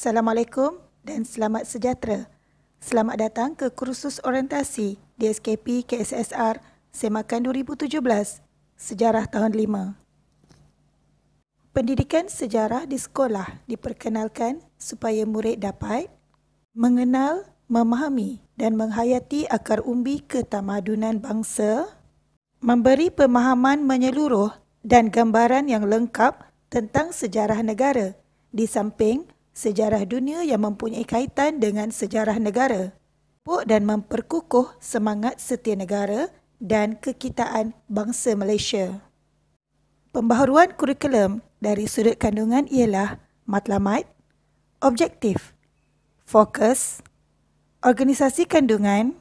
Assalamualaikum dan selamat sejahtera. Selamat datang ke kursus orientasi DSKP KSSR Semakan 2017, Sejarah Tahun 5. Pendidikan sejarah di sekolah diperkenalkan supaya murid dapat mengenal, memahami dan menghayati akar umbi ketamadunan bangsa, memberi pemahaman menyeluruh dan gambaran yang lengkap tentang sejarah negara di samping sejarah dunia yang mempunyai kaitan dengan sejarah negara, pupuk dan memperkukuh semangat setia negara dan kekitaan bangsa Malaysia. Pembaharuan kurikulum dari sudut kandungan ialah matlamat, objektif, fokus, organisasi kandungan,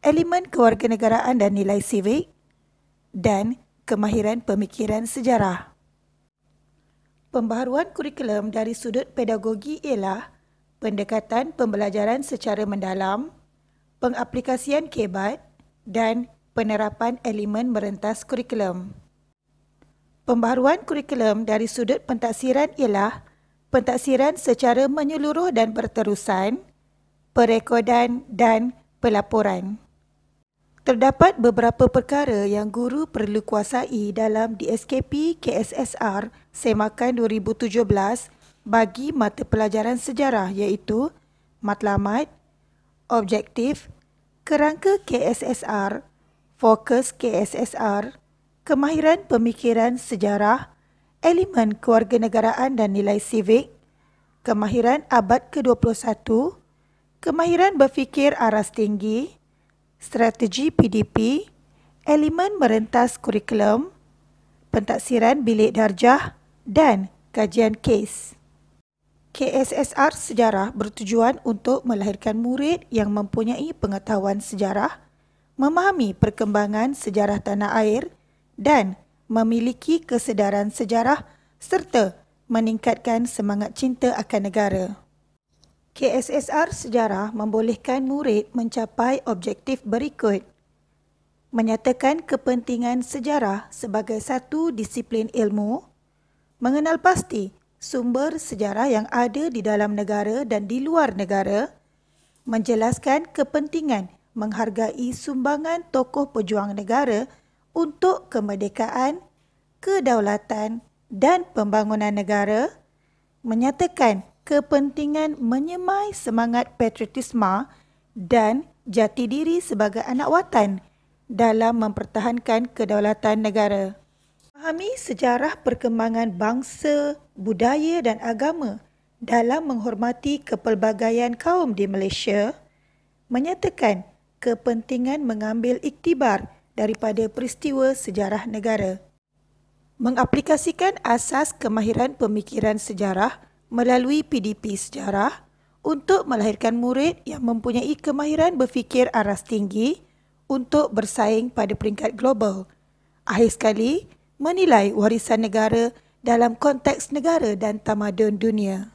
elemen kewarganegaraan dan nilai sivik dan kemahiran pemikiran sejarah. Pembaharuan kurikulum dari sudut pedagogi ialah pendekatan pembelajaran secara mendalam, pengaplikasian kebat dan penerapan elemen merentas kurikulum. Pembaharuan kurikulum dari sudut pentaksiran ialah pentaksiran secara menyeluruh dan berterusan, perekodan dan pelaporan. Terdapat beberapa perkara yang guru perlu kuasai dalam DSKP KSSR Semakan 2017 bagi mata pelajaran sejarah iaitu matlamat, objektif, kerangka KSSR, fokus KSSR, kemahiran pemikiran sejarah, elemen kewarganegaraan dan nilai sivik, kemahiran abad ke-21, kemahiran berfikir aras tinggi, strategi PDP, elemen merentas kurikulum, pentaksiran bilik darjah dan kajian kes. KSSR Sejarah bertujuan untuk melahirkan murid yang mempunyai pengetahuan sejarah, memahami perkembangan sejarah tanah air dan memiliki kesedaran sejarah serta meningkatkan semangat cinta akan negara. KSSR Sejarah membolehkan murid mencapai objektif berikut. Menyatakan kepentingan sejarah sebagai satu disiplin ilmu, mengenal pasti sumber sejarah yang ada di dalam negara dan di luar negara, menjelaskan kepentingan menghargai sumbangan tokoh pejuang negara untuk kemerdekaan, kedaulatan dan pembangunan negara, menyatakan kepentingan menyemai semangat patriotisma dan jati diri sebagai anak watan dalam mempertahankan kedaulatan negara. Fahami sejarah perkembangan bangsa, budaya dan agama dalam menghormati kepelbagaian kaum di Malaysia menyatakan kepentingan mengambil iktibar daripada peristiwa sejarah negara. Mengaplikasikan asas kemahiran pemikiran sejarah melalui PDP sejarah untuk melahirkan murid yang mempunyai kemahiran berfikir aras tinggi untuk bersaing pada peringkat global. Akhir sekali, menilai warisan negara dalam konteks negara dan tamadun dunia.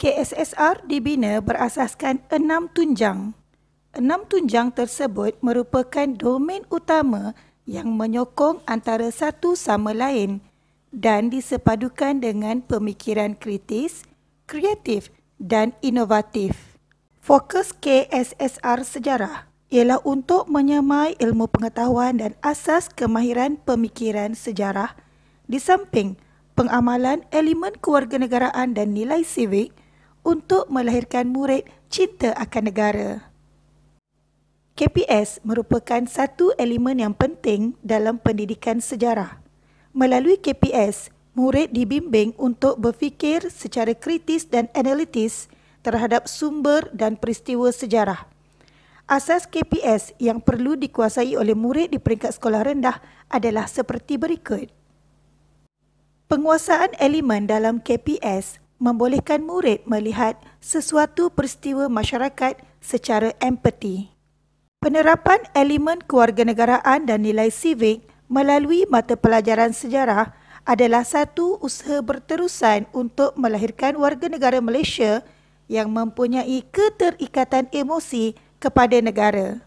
KSSR dibina berasaskan enam tunjang. Enam tunjang tersebut merupakan domain utama yang menyokong antara satu sama lain – dan disepadukan dengan pemikiran kritis, kreatif dan inovatif. Fokus KSSR sejarah ialah untuk menyamai ilmu pengetahuan dan asas kemahiran pemikiran sejarah di samping pengamalan elemen kewarganegaraan dan nilai civik untuk melahirkan murid cinta akan negara. KPS merupakan satu elemen yang penting dalam pendidikan sejarah. Melalui KPS, murid dibimbing untuk berfikir secara kritis dan analitis terhadap sumber dan peristiwa sejarah. Asas KPS yang perlu dikuasai oleh murid di peringkat sekolah rendah adalah seperti berikut. Penguasaan elemen dalam KPS membolehkan murid melihat sesuatu peristiwa masyarakat secara empati. Penerapan elemen kewarganegaraan dan nilai civik melalui mata pelajaran sejarah adalah satu usaha berterusan untuk melahirkan warga negara Malaysia yang mempunyai keterikatan emosi kepada negara.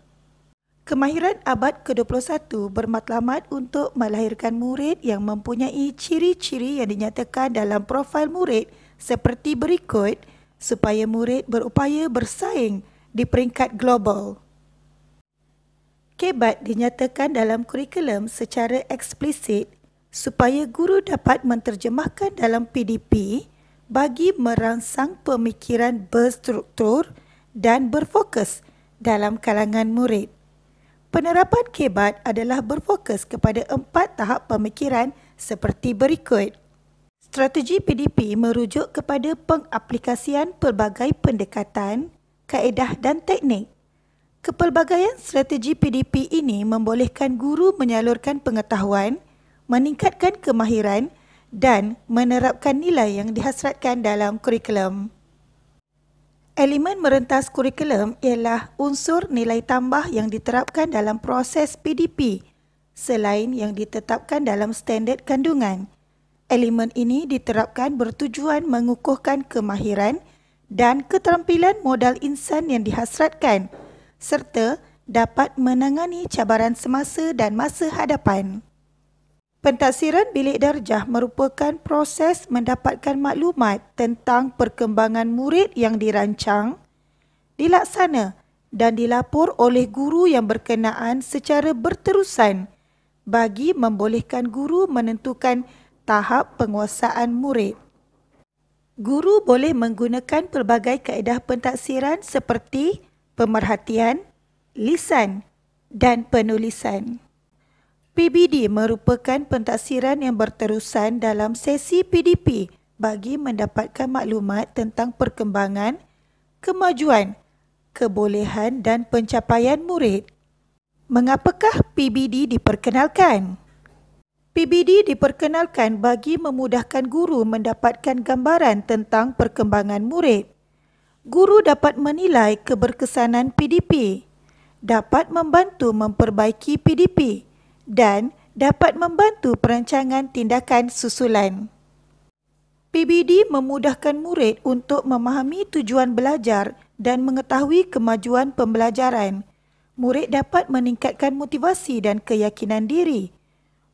Kemahiran abad ke-21 bermatlamat untuk melahirkan murid yang mempunyai ciri-ciri yang dinyatakan dalam profil murid seperti berikut supaya murid berupaya bersaing di peringkat global. Kebat dinyatakan dalam kurikulum secara eksplisit supaya guru dapat menterjemahkan dalam PDP bagi merangsang pemikiran berstruktur dan berfokus dalam kalangan murid. Penerapan kebat adalah berfokus kepada empat tahap pemikiran seperti berikut. Strategi PDP merujuk kepada pengaplikasian pelbagai pendekatan, kaedah dan teknik Kepelbagaian strategi PDP ini membolehkan guru menyalurkan pengetahuan, meningkatkan kemahiran dan menerapkan nilai yang dihasratkan dalam kurikulum. Elemen merentas kurikulum ialah unsur nilai tambah yang diterapkan dalam proses PDP selain yang ditetapkan dalam standard kandungan. Elemen ini diterapkan bertujuan mengukuhkan kemahiran dan keterampilan modal insan yang dihasratkan serta dapat menangani cabaran semasa dan masa hadapan. Pentaksiran bilik darjah merupakan proses mendapatkan maklumat tentang perkembangan murid yang dirancang, dilaksana dan dilapor oleh guru yang berkenaan secara berterusan bagi membolehkan guru menentukan tahap penguasaan murid. Guru boleh menggunakan pelbagai kaedah pentaksiran seperti pemerhatian, lisan dan penulisan. PBD merupakan pentaksiran yang berterusan dalam sesi PDP bagi mendapatkan maklumat tentang perkembangan, kemajuan, kebolehan dan pencapaian murid. Mengapakah PBD diperkenalkan? PBD diperkenalkan bagi memudahkan guru mendapatkan gambaran tentang perkembangan murid guru dapat menilai keberkesanan PDP, dapat membantu memperbaiki PDP dan dapat membantu perancangan tindakan susulan. PBD memudahkan murid untuk memahami tujuan belajar dan mengetahui kemajuan pembelajaran. Murid dapat meningkatkan motivasi dan keyakinan diri.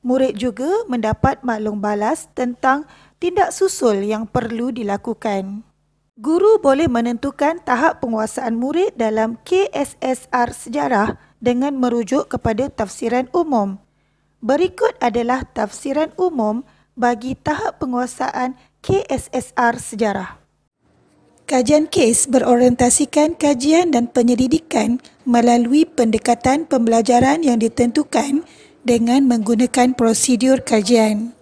Murid juga mendapat maklum balas tentang tindak susul yang perlu dilakukan. Guru boleh menentukan tahap penguasaan murid dalam KSSR sejarah dengan merujuk kepada tafsiran umum. Berikut adalah tafsiran umum bagi tahap penguasaan KSSR sejarah. Kajian kes berorientasikan kajian dan penyelidikan melalui pendekatan pembelajaran yang ditentukan dengan menggunakan prosedur kajian.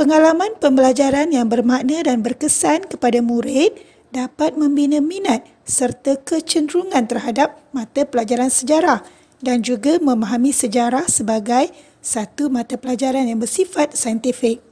Pengalaman pembelajaran yang bermakna dan berkesan kepada murid dapat membina minat serta kecenderungan terhadap mata pelajaran sejarah dan juga memahami sejarah sebagai satu mata pelajaran yang bersifat saintifik.